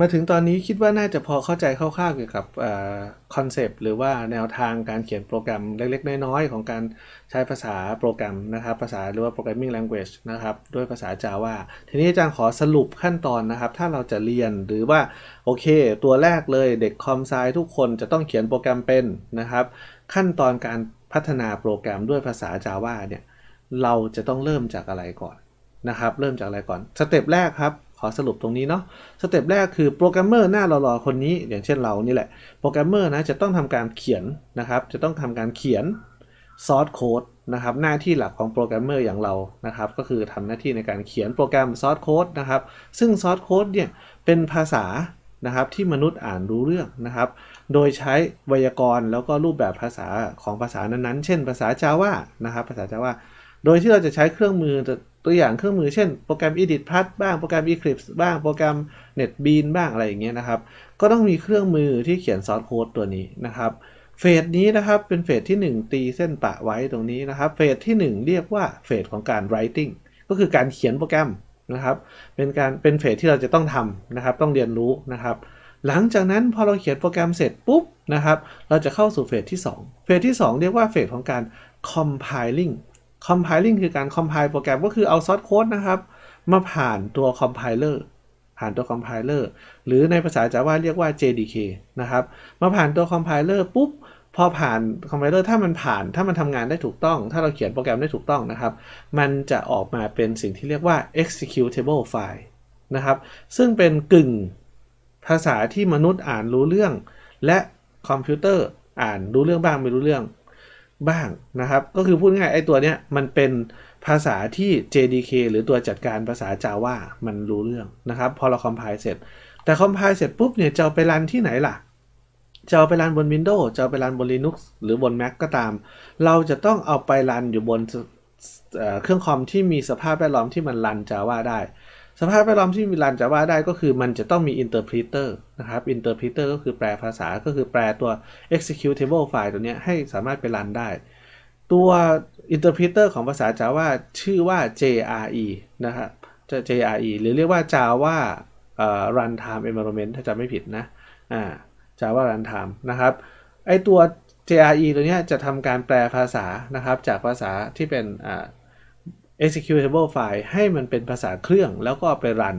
มาถึงตอนนี้คิดว่าน่าจะพอเข้าใจคร่าวๆเกี่ยวกับคอนเซปต์หรือว่าแนวทางการเขียนโปรแกรมเล็ก ๆน้อยๆของการใช้ภาษาโปรแกรมนะครับ ภาษาหรือว่า programming language นะครับ ด้วยภาษา Java ทีนี้อาจารย์ขอสรุปขั้นตอนนะครับ ถ้าเราจะเรียนหรือว่า โอเค ตัวแรกเลยเด็กคอมไซทุกคนจะต้องเขียนโปรแกรมเป็นนะครับ ขั้นตอนการพัฒนาโปรแกรมด้วยภาษา Java เนี่ยเราจะต้องเริ่มจากอะไรก่อนนะครับ เริ่มจากอะไรก่อนสเต็ปแรกครับขอสรุปตรงนี้เนาะสเต็ปแรกคือโปรแกรมเมอร์หน้าหล่อๆคนนี้อย่างเช่นเรานี่แหละโปรแกรมเมอร์นะจะต้องทำการเขียนนะครับจะต้องทำการเขียนซอสโค้ดนะครับหน้าที่หลักของโปรแกรมเมอร์อย่างเรานะครับก็คือทำหน้าที่ในการเขียนโปรแกรมซอสโค้ดนะครับ ซึ่งซอสโค้ดเนี่ยเป็นภาษานะครับที่มนุษย์อ่านรู้เรื่องนะครับ โดยใช้ไวยากรณ์แล้วก็รูปแบบภาษาของภาษานั้นๆเช่น ภาษาจาว่านะครับ ภาษาจาว่าโดยที่เราจะใช้เครื่องมือตัวอย่างเครื่องมือเช่นโปรแกรม Edit p l u s บ้างโปรแกรม Eclipse บ้างโปรแกรม n e t b e a n บ้างอะไรอย่างเงี้ยนะครับ ก็ต้องมีเครื่องมือที่เขียนซอสโค้ดตัวนี้นะครับเฟสนี้นะครับเป็นเฟสที่1 ตีเส้นปะไว้ตรงนี้นะครับเฟสที่1 เรียกว่าเฟสของการ writing ก็คือการเขียนโปรแกรมนะครับ เป็นการเป็นเฟสที่เราจะต้องทำนะครับต้องเรียนรู้นะครับ หลังจากนั้นพอเราเขียนโปรแกรมเสร็จ ปุ๊บนะครับ เราจะเข้าสู่เฟสที่2เฟสที่2 เรียกว่าเฟสของการ compiling compiling คือการ compile โปรแกรมก็คือเอาซอ e โค้ดนะครับมาผ่านตัว compiler ผ่านตัว compiler หรือในภาษาจาวาเรียกว่า JDK นะครับมาผ่านตัว compiler ปุ๊บ พอผ่าน compiler ถ้ามันผ่านถ้ามันทำงานได้ถูกต้อง ถ้าเราเขียนโปรแกรมได้ถูกต้องนะครับ มันจะออกมาเป็นสิ่งที่เรียกว่า executable file นะครับซึ่งเป็นกึ่งภาษาที่มนุษย์อ่านรู้เรื่อง และคอมพิวเตอร์อ่านรู้เรื่องบ้างไม่รู้เรื่องบ้างนะครับ ก็คือพูดง่ายไอ้ตัวเนี้ยมันเป็นภาษาที่ JDK หรือตัวจัดการภาษา Java มันรู้เรื่องนะครับ พอเราคอมไพล์เสร็จ แต่คอมไพล์เสร็จปุ๊บเนี่ยจะเอาไปรันที่ไหนล่ะ จะเอาไปรันบน Windows จะเอาไปรันบน Linux หรือบน Mac ก็ตาม เราจะต้องเอาไปรันอยู่บนเครื่องคอมที่มีสภาพแวดล้อมที่มันรัน Java ได้สภาพแวดล้อมที่มรันจะว่าได้ก็คือมันจะต้องมีอินเอร์พรีเตอร์นะครับอินเอร์พรีเตอร์ก็คือแปลภาษาก็คือแปลตัว executable file ตัวนี้ให้สามารถไปรันได้ ตัวอินเอร์พรีเตอร์ของภาษาจาว่าชื่อว่า JRE นะครับจะ JRE หรือเรียกว่า Java Runtime Environment ถ้าจำไม่ผิดนะอ่า Java Runtime นะครับ ไอตัว JRE ตัวนี้จะทำการแปลภาษานะครับ จากภาษาที่เป็นอ่า executable file ให้มันเป็นภาษาเครื่องแล้วก็ไปรัน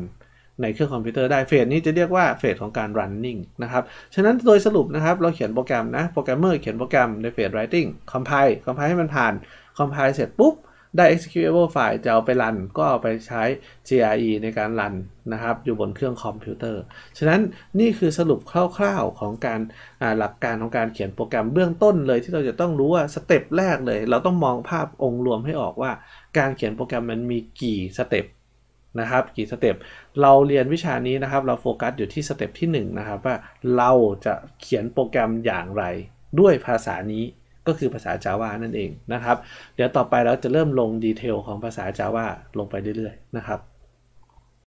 ในเครื่องคอมพิวเตอร์ได้เฟสนี้จะเรียกว่าเฟสของการ running นะครับ ฉะนั้นโดยสรุปนะครับเราเขียนโปรแกรมนะโปรแกรมเมอร์เขียนโปรแกรมในเฟส writing compile compile ให้มันผ่าน compile เสร็จปุ๊บได้ executable file จะเอาไปรันก็เอาไปใช้ GRE ในการรันนะครับ อยู่บนเครื่องคอมพิวเตอร์ฉะนั้นนี่คือสรุปคร่าว ๆของการหลักการของการเขียนโปรแกรมเบื้องต้นเลยที่เราจะต้องรู้ว่าสเต็ปแรกเลยเราต้องมองภาพองค์รวมให้ออกว่า การเขียนโปรแกรมมันมีกี่สเต็ปนะครับกี่สเต็ปเราเรียนวิชานี้นะครับเราโฟกัสอยู่ที่สเต็ปที่1นะครับว่าเราจะเขียนโปรแกรมอย่างไรด้วยภาษานี้ก็คือภาษาจาวานั่นเองนะครับ เดี๋ยวต่อไปเราจะเริ่มลงดีเทลของภาษาจาวาลงไปเรื่อยๆนะครับ